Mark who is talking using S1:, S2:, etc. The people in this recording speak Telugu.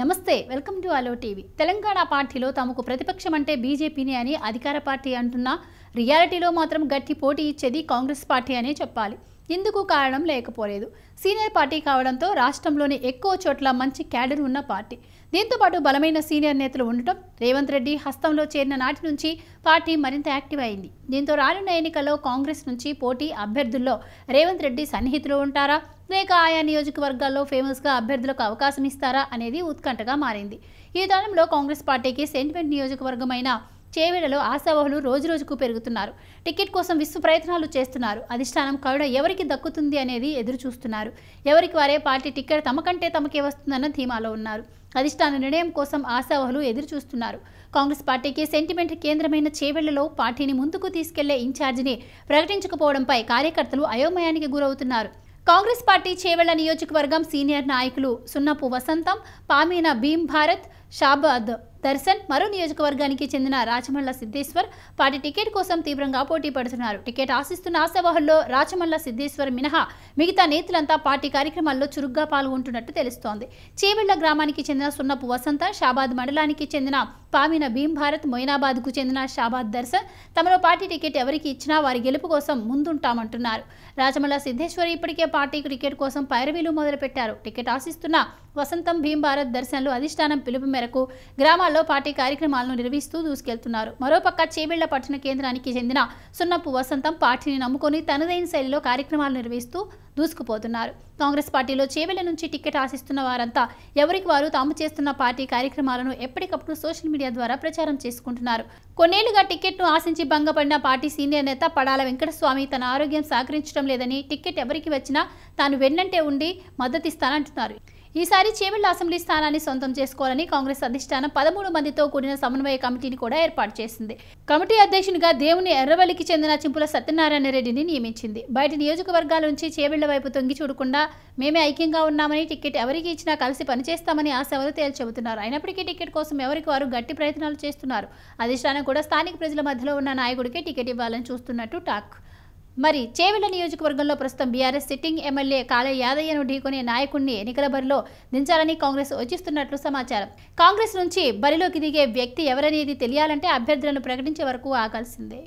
S1: నమస్తే వెల్కమ్ టు అలో టీవీ తెలంగాణ పార్టీలో తమకు ప్రతిపక్షం అంటే బీజేపీని అని అధికార పార్టీ అంటున్నా రియాలిటీలో మాత్రం గట్టి పోటీ ఇచ్చేది కాంగ్రెస్ పార్టీ అనే చెప్పాలి ఇందుకు కారణం లేకపోలేదు సీనియర్ పార్టీ కావడంతో రాష్ట్రంలోని ఎక్కువ చోట్ల మంచి క్యాడర్ ఉన్న పార్టీ దీంతోపాటు బలమైన సీనియర్ నేతలు ఉండటం రేవంత్ రెడ్డి హస్తంలో చేరిన నాటి నుంచి పార్టీ మరింత యాక్టివ్ అయింది దీంతో రానున్న ఎన్నికల్లో కాంగ్రెస్ నుంచి పోటీ అభ్యర్థుల్లో రేవంత్ రెడ్డి సన్నిహితులు ఉంటారా లేక ఆయా నియోజకవర్గాల్లో ఫేమస్గా అభ్యర్థులకు అవకాశం ఇస్తారా అనేది ఉత్కంఠగా మారింది ఈ తరుణంలో కాంగ్రెస్ పార్టీకి సెంటిమెంట్ నియోజకవర్గమైన చేవేళ్లలో ఆశావహులు రోజురోజుకు పెరుగుతున్నారు టికెట్ కోసం విశ్వ ప్రయత్నాలు చేస్తున్నారు అధిష్టానం కరుణ ఎవరికి దక్కుతుంది అనేది ఎదురు చూస్తున్నారు ఎవరికి వారే పార్టీ టికెట్ తమకంటే తమకే వస్తుందన్న ధీమాలో ఉన్నారు అధిష్టాన నిర్ణయం కోసం ఆశావహులు ఎదురు చూస్తున్నారు కాంగ్రెస్ పార్టీకి సెంటిమెంట్ కేంద్రమైన చేవెళ్లలో పార్టీని ముందుకు తీసుకెళ్లే ఇన్ఛార్జిని ప్రకటించకపోవడంపై కార్యకర్తలు అయోమయానికి గురవుతున్నారు కాంగ్రెస్ పార్టీ చేవెళ్ల నియోజకవర్గం సీనియర్ నాయకులు సున్నపు వసంతం పామీన భీమ్ భారత్ షాబాద్ దర్శన్ మరో నియోజకవర్గానికి చెందిన రాచమల్ల సిద్ధేశ్వర్ పార్టీ టికెట్ కోసం తీవ్రంగా పోటీ పడుతున్నారు టికెట్ ఆశిస్తున్న ఆశావాహుల్లో రాచమల్ల సిద్ధేశ్వర్ మినహా మిగతా నేతలంతా పార్టీ కార్యక్రమాల్లో చురుగ్గా పాల్గొంటున్నట్టు తెలుస్తోంది చేవెళ్ల గ్రామానికి చెందిన సున్నపు వసంత షాబాద్ మండలానికి చెందిన పామిన భీం భారత్ మొయినాబాద్కు చెందిన షాబాద్ దర్శన్ తమలో పార్టీ టికెట్ ఎవరికి ఇచ్చినా వారి గెలుపు కోసం ముందుంటామంటున్నారు రాజమల్ల సిద్ధేశ్వరి ఇప్పటికే పార్టీ టికెట్ కోసం పైరవీలు మొదలుపెట్టారు టికెట్ ఆశిస్తున్న వసంతం భీమ్ భారత్ దర్శన్లు అధిష్టానం పిలుపు మేరకు గ్రామాల్లో పార్టీ కార్యక్రమాలను నిర్వహిస్తూ దూసుకెళ్తున్నారు మరోపక్క చేబిళ్ల పట్టణ కేంద్రానికి చెందిన సున్నపు వసంతం పార్టీని నమ్ముకొని తనదైన శైలిలో కార్యక్రమాలు నిర్వహిస్తూ దూసుకుపోతున్నారు కాంగ్రెస్ పార్టీలో చేవెళ్ల నుంచి టికెట్ ఆశిస్తున్న వారంతా ఎవరికి వారు తాము చేస్తున్న పార్టీ కార్యక్రమాలను ఎప్పటికప్పుడు సోషల్ మీడియా ద్వారా ప్రచారం చేసుకుంటున్నారు కొన్నేళ్లుగా టికెట్ను ఆశించి భంగపడిన పార్టీ సీనియర్ నేత పడాల వెంకటస్వామి తన ఆరోగ్యం సహకరించడం లేదని టికెట్ ఎవరికి వచ్చినా తాను వెన్నంటే ఉండి మద్దతిస్తానంటున్నారు ఈసారి చేవెళ్ల అసెంబ్లీ స్థానాన్ని సొంతం చేసుకోవాలని కాంగ్రెస్ అధిష్టానం పదమూడు మందితో కూడిన సమన్వయ కమిటీని కూడా ఏర్పాటు చేసింది కమిటీ అధ్యక్షునిగా దేవుని ఎర్రవల్లికి చెందిన చింపుల సత్యనారాయణ రెడ్డిని నియమించింది బయట నియోజకవర్గాల నుంచి చేవెళ్ల వైపు తొంగి చూడకుండా మేమే ఐక్యంగా ఉన్నామని టికెట్ ఎవరికి ఇచ్చినా కలిసి పనిచేస్తామని ఆశావారు చెబుతున్నారు అయినప్పటికీ టికెట్ కోసం ఎవరికి వారు గట్టి ప్రయత్నాలు చేస్తున్నారు అధిష్టానం కూడా స్థానిక ప్రజల మధ్యలో ఉన్న నాయకుడికే టికెట్ ఇవ్వాలని చూస్తున్నట్టు టాక్ మరి చేవెళ్ల నియోజకవర్గంలో ప్రస్తుతం బీఆర్ఎస్ సిట్టింగ్ ఎమ్మెల్యే కాళే యాదయ్యను ఢీకొనే నాయకుడిని ఎన్నికల బరిలో దించాలని కాంగ్రెస్ వచ్చిస్తున్నట్లు సమాచారం కాంగ్రెస్ నుంచి బరిలోకి దిగే వ్యక్తి ఎవరనేది తెలియాలంటే అభ్యర్థులను ప్రకటించే వరకు ఆగాల్సిందే